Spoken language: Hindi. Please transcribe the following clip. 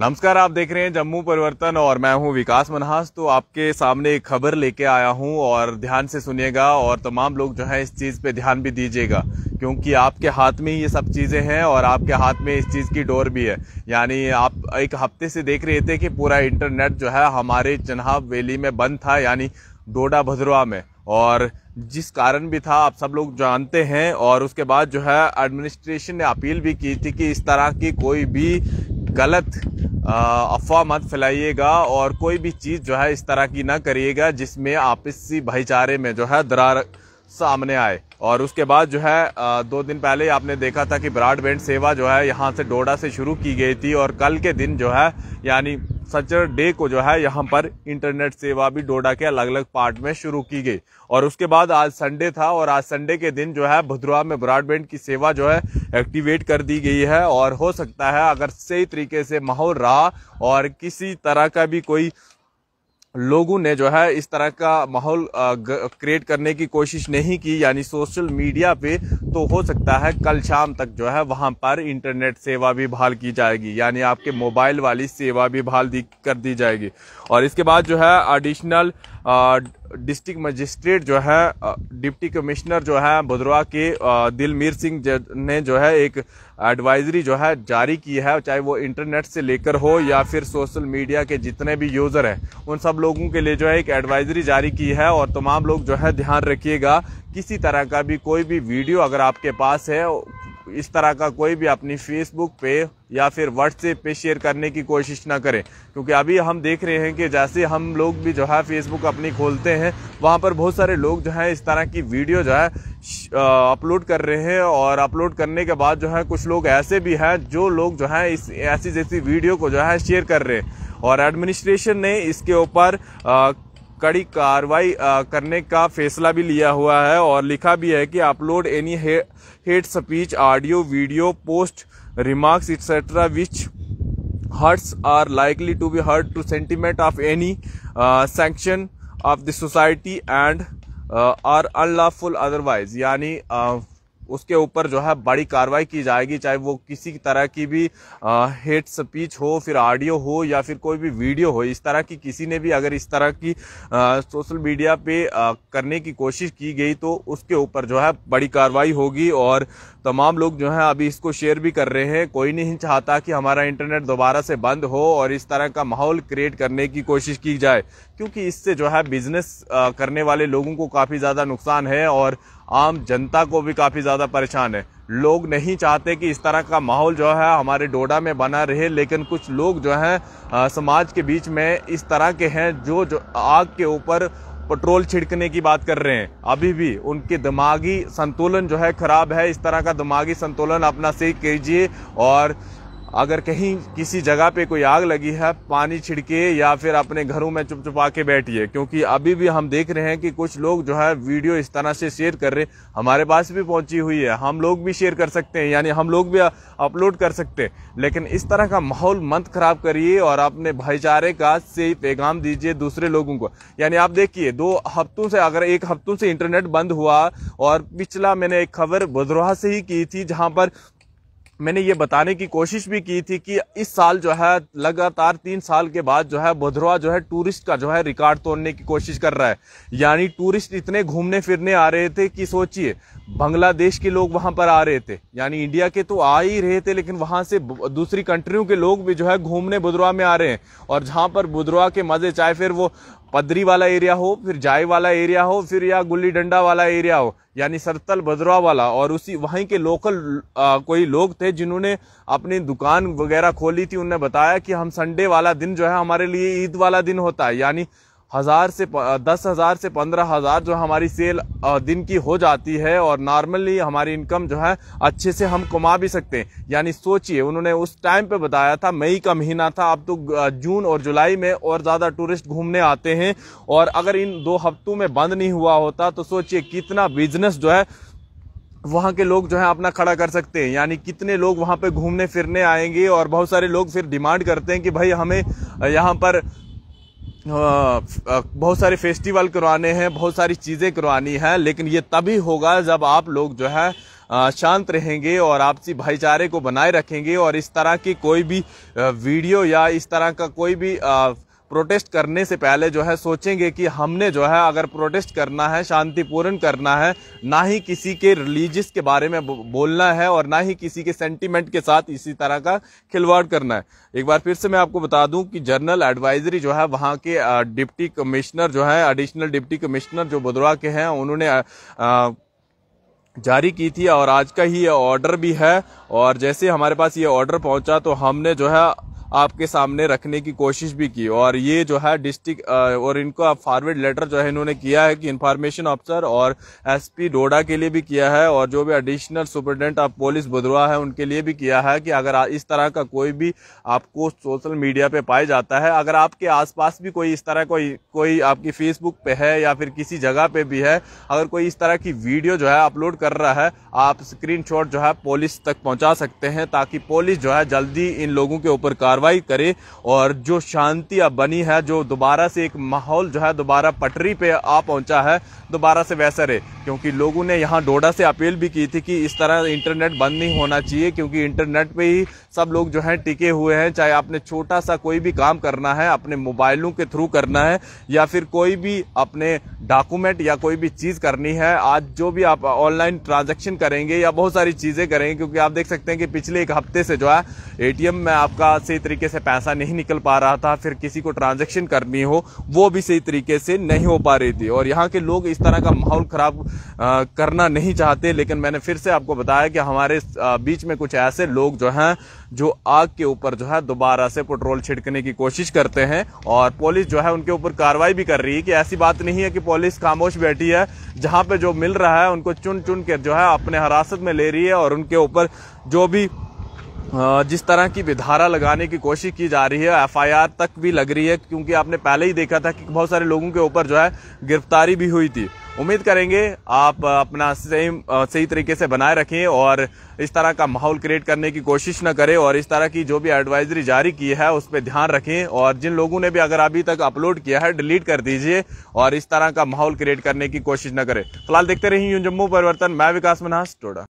नमस्कार आप देख रहे हैं जम्मू परिवर्तन और मैं हूं विकास मनहास तो आपके सामने एक खबर लेके आया हूं और ध्यान से सुनिएगा और तमाम लोग जो है इस चीज़ पे ध्यान भी दीजिएगा क्योंकि आपके हाथ में ये सब चीज़ें हैं और आपके हाथ में इस चीज़ की डोर भी है यानी आप एक हफ्ते से देख रहे थे कि पूरा इंटरनेट जो है हमारे चन्हाब वैली में बंद था यानी डोडा भद्रवा में और जिस कारण भी था आप सब लोग जानते हैं और उसके बाद जो है एडमिनिस्ट्रेशन ने अपील भी की थी कि इस तरह की कोई भी गलत अफवाह मत फैलाइएगा और कोई भी चीज़ जो है इस तरह की ना करिएगा जिसमें आपसी भाईचारे में जो है दरार सामने आए और उसके बाद जो है दो दिन पहले आपने देखा था कि ब्रॉडबैंड सेवा जो है यहाँ से डोडा से शुरू की गई थी और कल के दिन जो है यानी सच डे को जो है यहाँ पर इंटरनेट सेवा भी डोडा के अलग अलग पार्ट में शुरू की गई और उसके बाद आज संडे था और आज संडे के दिन जो है भद्रवा में ब्रॉडबैंड की सेवा जो है एक्टिवेट कर दी गई है और हो सकता है अगर सही तरीके से माहौल रहा और किसी तरह का भी कोई लोगों ने जो है इस तरह का माहौल क्रिएट करने की कोशिश नहीं की यानी सोशल मीडिया पे तो हो सकता है कल शाम तक जो है वहाँ पर इंटरनेट सेवा भी बहाल की जाएगी यानी आपके मोबाइल वाली सेवा भी बहाल दी कर दी जाएगी और इसके बाद जो है एडिशनल डिस्ट्रिक्ट मजिस्ट्रेट जो है डिप्टी कमिश्नर जो है भद्रवा के दिलमीर सिंह ने जो है एक एडवाइजरी जो है जारी की है चाहे वो इंटरनेट से लेकर हो या फिर सोशल मीडिया के जितने भी यूज़र हैं उन सब लोगों के लिए जो है एक एडवाइजरी जारी की है और तमाम लोग जो है ध्यान रखिएगा किसी तरह का भी कोई भी वीडियो अगर आपके पास है इस तरह का कोई भी अपनी फेसबुक पे या फिर व्हाट्सएप पे शेयर करने की कोशिश ना करें क्योंकि अभी हम देख रहे हैं कि जैसे हम लोग भी जो है फेसबुक अपनी खोलते हैं वहाँ पर बहुत सारे लोग जो है इस तरह की वीडियो जो है अपलोड कर रहे हैं और अपलोड करने के बाद जो है कुछ लोग ऐसे भी हैं जो लोग जो है इस ऐसी जैसी वीडियो को जो है शेयर कर रहे हैं और एडमिनिस्ट्रेशन ने इसके ऊपर कड़ी कार्रवाई करने का फैसला भी लिया हुआ है और लिखा भी है कि upload any hate speech audio video post remarks etcetera which hurts are likely to be hurt to sentiment of any section of the society and are unlawful otherwise यानी uh, उसके ऊपर जो है बड़ी कार्रवाई की जाएगी चाहे वो किसी तरह की भी हेट स्पीच हो फिर ऑडियो हो या फिर कोई भी वीडियो हो इस तरह की किसी ने भी अगर इस तरह की सोशल मीडिया पे आ, करने की कोशिश की गई तो उसके ऊपर जो है बड़ी कार्रवाई होगी और तमाम लोग जो है अभी इसको शेयर भी कर रहे हैं कोई नहीं चाहता कि हमारा इंटरनेट दोबारा से बंद हो और इस तरह का माहौल क्रिएट करने की कोशिश की जाए क्योंकि इससे जो है बिजनेस करने वाले लोगों को काफ़ी ज़्यादा नुकसान है और आम जनता को भी काफ़ी ज़्यादा परेशान है लोग नहीं चाहते कि इस तरह का माहौल जो है हमारे डोडा में बना रहे लेकिन कुछ लोग जो हैं समाज के बीच में इस तरह के हैं जो, जो आग के ऊपर पेट्रोल छिड़कने की बात कर रहे हैं अभी भी उनके दिमागी संतुलन जो है ख़राब है इस तरह का दिमागी संतुलन अपना सीख कीजिए और अगर कहीं किसी जगह पे कोई आग लगी है पानी छिड़के या फिर अपने घरों में चुप चुपा के बैठिए क्योंकि अभी भी हम देख रहे हैं कि कुछ लोग जो है वीडियो इस तरह से शेयर कर रहे हमारे पास भी पहुंची हुई है हम लोग भी शेयर कर सकते हैं यानी हम लोग भी अपलोड कर सकते हैं लेकिन इस तरह का माहौल मत खराब करिए और अपने भाईचारे का से पैगाम दीजिए दूसरे लोगों को यानी आप देखिए दो हफ्तों से अगर एक हफ्तों से इंटरनेट बंद हुआ और पिछला मैंने एक खबर भद्रोहा से ही की थी जहाँ पर मैंने ये बताने की कोशिश भी की थी कि इस साल जो है लगातार तीन साल के बाद जो है भद्रवा जो है टूरिस्ट का जो है रिकॉर्ड तोड़ने की कोशिश कर रहा है यानी टूरिस्ट इतने घूमने फिरने आ रहे थे कि सोचिए बांग्लादेश के लोग वहां पर आ रहे थे यानी इंडिया के तो आ ही रहे थे लेकिन वहां से दूसरी कंट्रियों के लोग भी जो है घूमने बुधरा में आ रहे हैं और जहां पर बुधरा के मज़े चाहे फिर वो पदरी वाला एरिया हो फिर जाय वाला एरिया हो फिर या गुल्ली डंडा वाला एरिया हो यानी सरतल बदरवा वाला और उसी वहीं के लोकल आ, कोई लोग थे जिन्होंने अपनी दुकान वगैरह खोली थी उनने बताया कि हम संडे वाला दिन जो है हमारे लिए ईद वाला दिन होता है यानी हज़ार से दस हज़ार से पंद्रह हज़ार जो हमारी सेल दिन की हो जाती है और नॉर्मली हमारी इनकम जो है अच्छे से हम कमा भी सकते हैं यानी सोचिए उन्होंने उस टाइम पे बताया था मई का महीना था अब तो जून और जुलाई में और ज़्यादा टूरिस्ट घूमने आते हैं और अगर इन दो हफ्तों में बंद नहीं हुआ होता तो सोचिए कितना बिजनेस जो है वहाँ के लोग जो है अपना खड़ा कर सकते हैं यानी कितने लोग वहाँ पे घूमने फिरने आएंगे और बहुत सारे लोग फिर डिमांड करते हैं कि भाई हमें यहाँ पर बहुत सारे फेस्टिवल करवाने हैं बहुत सारी चीज़ें करवानी है लेकिन ये तभी होगा जब आप लोग जो है शांत रहेंगे और आपसी भाईचारे को बनाए रखेंगे और इस तरह की कोई भी वीडियो या इस तरह का कोई भी प्रोटेस्ट करने से पहले जो है सोचेंगे कि हमने जो है अगर प्रोटेस्ट करना है शांतिपूर्ण करना है ना ही किसी के रिलीजियस के बारे में बोलना है और ना ही किसी के सेंटिमेंट के साथ इसी तरह का खिलवाड़ करना है एक बार फिर से मैं आपको बता दूं कि जनरल एडवाइजरी जो है वहाँ के डिप्टी कमिश्नर जो है एडिशनल डिप्टी कमिश्नर जो बुधवा के हैं उन्होंने जारी की थी और आज का ही ये ऑर्डर भी है और जैसे हमारे पास ये ऑर्डर पहुंचा तो हमने जो है आपके सामने रखने की कोशिश भी की और ये जो है डिस्ट्रिक्ट और इनको आप फॉरवर्ड लेटर जो है इन्होंने किया है कि इन्फॉर्मेशन ऑफिसर और एसपी डोडा के लिए भी किया है और जो भी additional superintendent of police Budhwa है उनके लिए भी किया है कि अगर इस तरह का कोई भी आपको सोशल मीडिया पर पाया जाता है अगर आपके आस भी कोई इस तरह कोई कोई आपकी फेसबुक पे है या फिर किसी जगह पर भी है अगर कोई इस तरह की वीडियो जो है अपलोड कर रहा है आप स्क्रीन जो है पुलिस तक पहुँचा सकते हैं ताकि पुलिस जो है जल्दी इन लोगों के ऊपर कार्रवाई कार्रवाई करे और जो शांति अब बनी है जो दोबारा से एक माहौल जो है दोबारा पटरी पे आ पहुंचा है दोबारा से वैसा रहे क्योंकि लोगों ने यहाँ डोडा से अपील भी की थी कि इस तरह इंटरनेट बंद नहीं होना चाहिए क्योंकि इंटरनेट पे ही सब लोग जो है टिके हुए हैं चाहे आपने छोटा सा कोई भी काम करना है अपने मोबाइलों के थ्रू करना है या फिर कोई भी अपने डॉक्यूमेंट या कोई भी चीज़ करनी है आज जो भी आप ऑनलाइन ट्रांजेक्शन करेंगे या बहुत सारी चीज़ें करेंगे क्योंकि आप देख सकते हैं कि पिछले एक हफ्ते से जो है ए में आपका सही तरीके से पैसा नहीं निकल पा रहा था फिर किसी को ट्रांजेक्शन करनी हो वो भी सही तरीके से नहीं हो पा रही थी और यहाँ के लोग इस तरह का माहौल ख़राब करना नहीं चाहते लेकिन मैंने फिर से आपको बताया कि हमारे बीच में कुछ ऐसे लोग जो हैं जो आग के ऊपर जो है दोबारा से पेट्रोल छिड़कने की कोशिश करते हैं और पुलिस जो है उनके ऊपर कार्रवाई भी कर रही है कि ऐसी बात नहीं है कि पुलिस खामोश बैठी है जहां पे जो मिल रहा है उनको चुन चुन के जो है अपने हिरासत में ले रही है और उनके ऊपर जो भी जिस तरह की विधारा लगाने की कोशिश की जा रही है एफआईआर तक भी लग रही है क्योंकि आपने पहले ही देखा था कि बहुत सारे लोगों के ऊपर जो है गिरफ्तारी भी हुई थी उम्मीद करेंगे आप अपना सेम सही तरीके से बनाए रखें और इस तरह का माहौल क्रिएट करने की कोशिश न करें और इस तरह की जो भी एडवाइजरी जारी की है उस पर ध्यान रखें और जिन लोगों ने भी अगर अभी तक अपलोड किया है डिलीट कर दीजिए और इस तरह का माहौल क्रिएट करने की कोशिश ना करें फिलहाल देखते रहिए यूं जम्मू परिवर्तन मैं विकास मनास टोडा